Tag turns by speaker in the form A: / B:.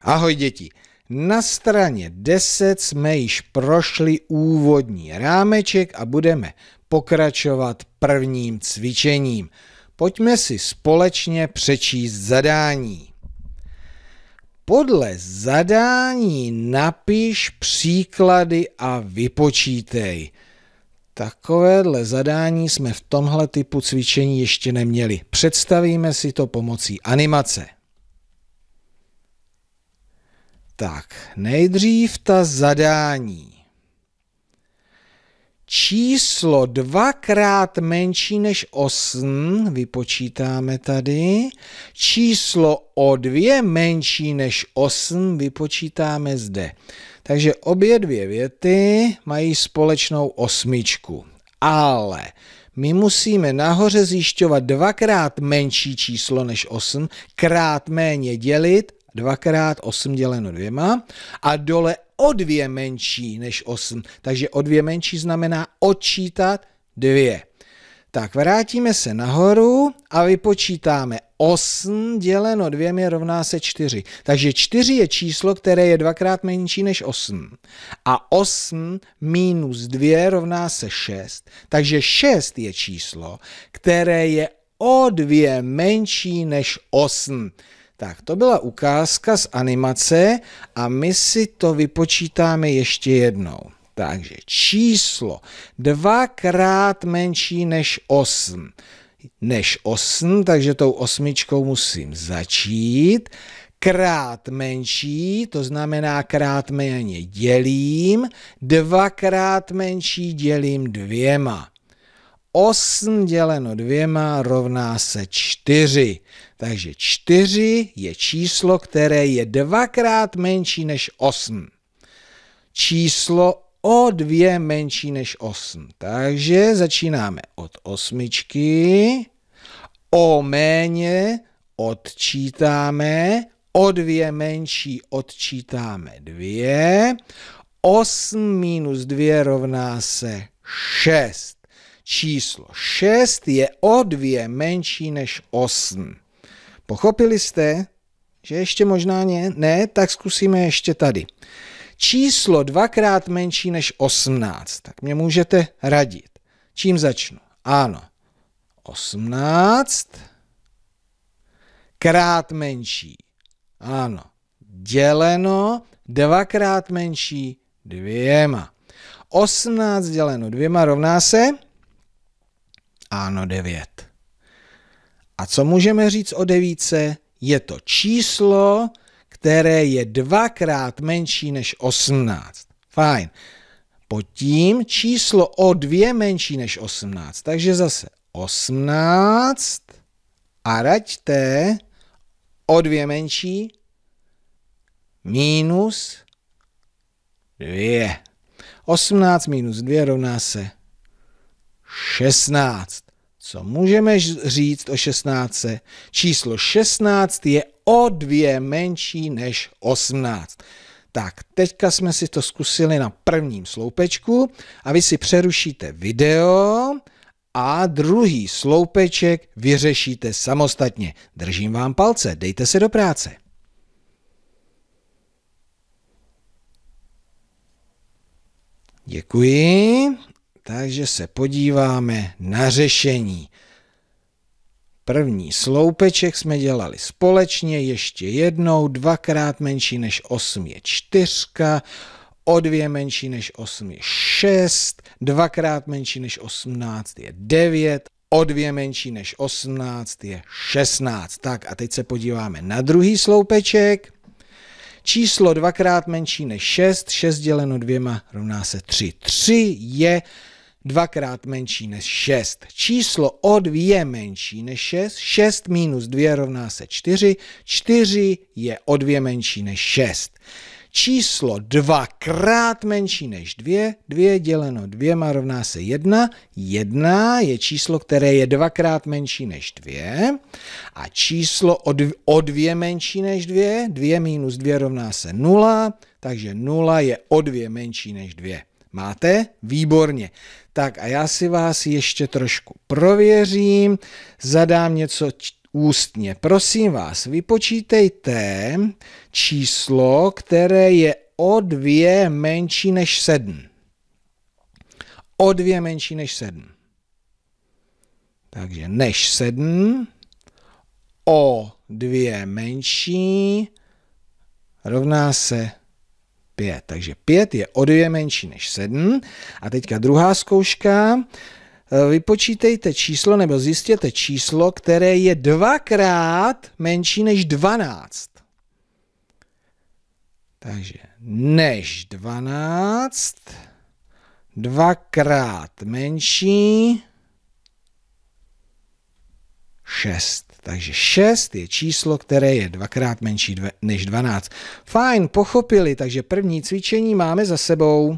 A: Ahoj děti. Na straně 10 jsme již prošli úvodní rámeček a budeme pokračovat prvním cvičením. Pojďme si společně přečíst zadání. Podle zadání napiš příklady a vypočítej. Takovéhle zadání jsme v tomhle typu cvičení ještě neměli. Představíme si to pomocí animace. Tak, nejdřív ta zadání. Číslo dvakrát menší než 8, vypočítáme tady. Číslo o dvě menší než 8, vypočítáme zde. Takže obě dvě věty mají společnou osmičku. Ale my musíme nahoře zjišťovat dvakrát menší číslo než 8, krát méně dělit dvakrát 8 děleno dvěma a dole o dvě menší než 8. Takže o dvě menší znamená odčítat 2. Tak vrátíme se nahoru a vypočítáme 8 děleno 2 je rovná se 4. Takže 4 je číslo, které je dvakrát menší než 8. A 8 minus 2 rovná se 6. Takže 6 je číslo, které je o 2 menší než 8. Tak to byla ukázka z animace a my si to vypočítáme ještě jednou. Takže číslo dvakrát menší než 8. Než 8, takže tou osmičkou musím začít. Krát menší, to znamená krát méně dělím. Dvakrát menší dělím dvěma. 8 děleno dvěma rovná se 4. Takže 4 je číslo, které je dvakrát menší než 8. Číslo o 2 menší než 8. Takže začínáme od osmičky. O méně odčítáme. O 2 menší odčítáme 2. 8 minus 2 rovná se 6 číslo 6 je o dvě menší než 8. Pochopili jste, že ještě možná ne? Ne, tak zkusíme ještě tady. Číslo dvakrát menší než 18, tak mě můžete radit. Čím začnu? Ano, 18 krát menší. Ano, děleno dvakrát menší dvěma. 18 děleno dvěma rovná se ano 9. A co můžeme říct o devíce? Je to číslo, které je dvakrát menší než 18. Fajn. Pod tím číslo o dvě menší než 18. Takže zase 18 a raďte o dvě menší minus 2. 18 minus 2 rovná se 16. Co můžeme říct o 16? Číslo 16 je o dvě menší než 18. Tak, teďka jsme si to zkusili na prvním sloupečku a vy si přerušíte video a druhý sloupeček vyřešíte samostatně. Držím vám palce, dejte se do práce. Děkuji. Takže se podíváme na řešení. První sloupeček jsme dělali společně, ještě jednou, dvakrát menší než 8 je 4, o dvě menší než 8 je 6, dvakrát menší než 18 je 9, o dvě menší než 18 je 16. Tak a teď se podíváme na druhý sloupeček. Číslo dvakrát menší než 6, 6 děleno dvěma rovná se 3. 3 je dvakrát menší než 6. Číslo o 2 je menší než 6. 6 minus 2 rovná se 4. 4 je o 2 menší než 6. Číslo 2 krát menší než 2. 2 děleno 2 rovná se 1. 1 je číslo, které je dvakrát menší než 2. A číslo o 2 menší než 2. 2 minus 2 rovná se 0. Takže 0 je o 2 menší než 2. Máte? Výborně. Tak a já si vás ještě trošku prověřím, zadám něco ústně. Prosím vás, vypočítejte číslo, které je o dvě menší než sedm. O dvě menší než sedm. Takže než sedm, o dvě menší, rovná se 5. Takže 5 je o 2 menší než 7. A teďka druhá zkouška. E, vypočítejte číslo nebo zjistěte číslo, které je dvakrát menší než 12. Takže než 12, dvakrát menší 6. Takže 6 je číslo, které je dvakrát menší než 12. Fajn, pochopili, takže první cvičení máme za sebou.